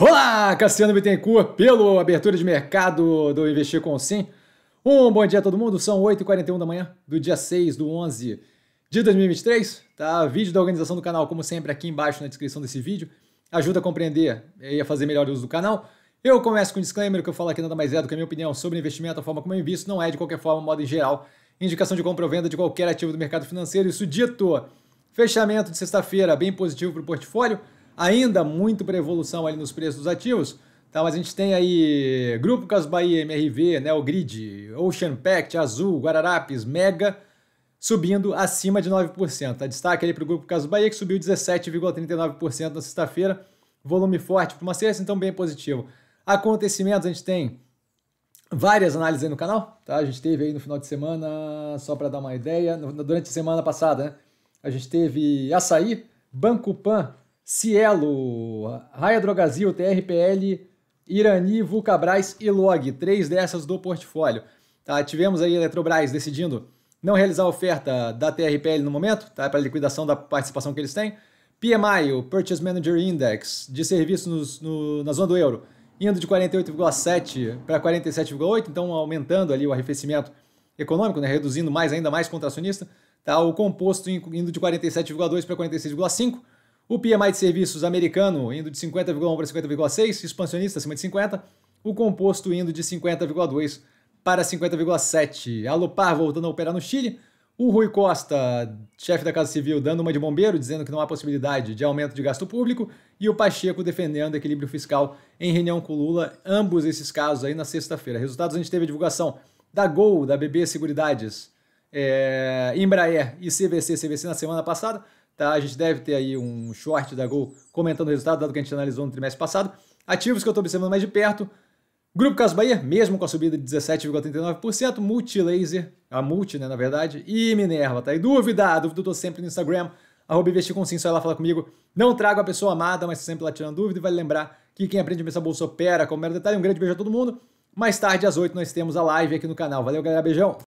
Olá, Cassiano Bittencourt, pelo Abertura de Mercado do Investir com Sim. Um bom dia a todo mundo, são 8h41 da manhã do dia 6 do 11 de 2023. Tá? Vídeo da organização do canal, como sempre, aqui embaixo na descrição desse vídeo. Ajuda a compreender e a fazer melhor uso do canal. Eu começo com um disclaimer, que eu falo aqui nada mais é do que a minha opinião sobre investimento, a forma como eu invisto, não é de qualquer forma, modo em geral, indicação de compra ou venda de qualquer ativo do mercado financeiro. Isso dito, fechamento de sexta-feira bem positivo para o portfólio ainda muito para evolução ali nos preços dos ativos, tá? mas a gente tem aí Grupo Cas Bahia, MRV, né? o Grid, Ocean Pact, Azul, Guararapes, Mega, subindo acima de 9%. Tá? Destaque ali para o Grupo Cas Bahia, que subiu 17,39% na sexta-feira, volume forte para uma sexta, então bem positivo. Acontecimentos, a gente tem várias análises aí no canal, tá? A gente teve aí no final de semana, só para dar uma ideia, durante a semana passada, né? A gente teve Açaí, Banco Pan, Cielo, Raia Drogazil, TRPL, Irani, Vulcabras e Log, três dessas do portfólio. Tá, tivemos aí a Eletrobras decidindo não realizar a oferta da TRPL no momento, tá, para liquidação da participação que eles têm. PMI, o Purchase Manager Index, de serviços no, na zona do euro, indo de 48,7 para 47,8, então aumentando ali o arrefecimento econômico, né, reduzindo mais ainda mais contracionista. Tá, o composto indo de 47,2 para 46,5 o PMI de serviços americano indo de 50,1 para 50,6, expansionista acima de 50. O composto indo de 50,2 para 50,7. Alupar voltando a operar no Chile. O Rui Costa, chefe da Casa Civil, dando uma de bombeiro, dizendo que não há possibilidade de aumento de gasto público, e o Pacheco defendendo equilíbrio fiscal em reunião com Lula, ambos esses casos aí na sexta-feira. Resultados, a gente teve a divulgação da Gol, da BB Seguridades, é, Embraer e CVC, CVC na semana passada, Tá? A gente deve ter aí um short da Gol comentando o resultado, dado que a gente analisou no trimestre passado. Ativos que eu estou observando mais de perto. Grupo Caso Bahia, mesmo com a subida de 17,39%, Multilaser, a Multi, né, na verdade, e Minerva, tá? E dúvida, dúvida eu tô sempre no Instagram, arroba investir com sim, só ela fala comigo. Não trago a pessoa amada, mas sempre lá tirando dúvida. E vale lembrar que quem aprende a pensar bolsa opera, como mero detalhe. Um grande beijo a todo mundo. Mais tarde, às 8, nós temos a live aqui no canal. Valeu, galera. Beijão.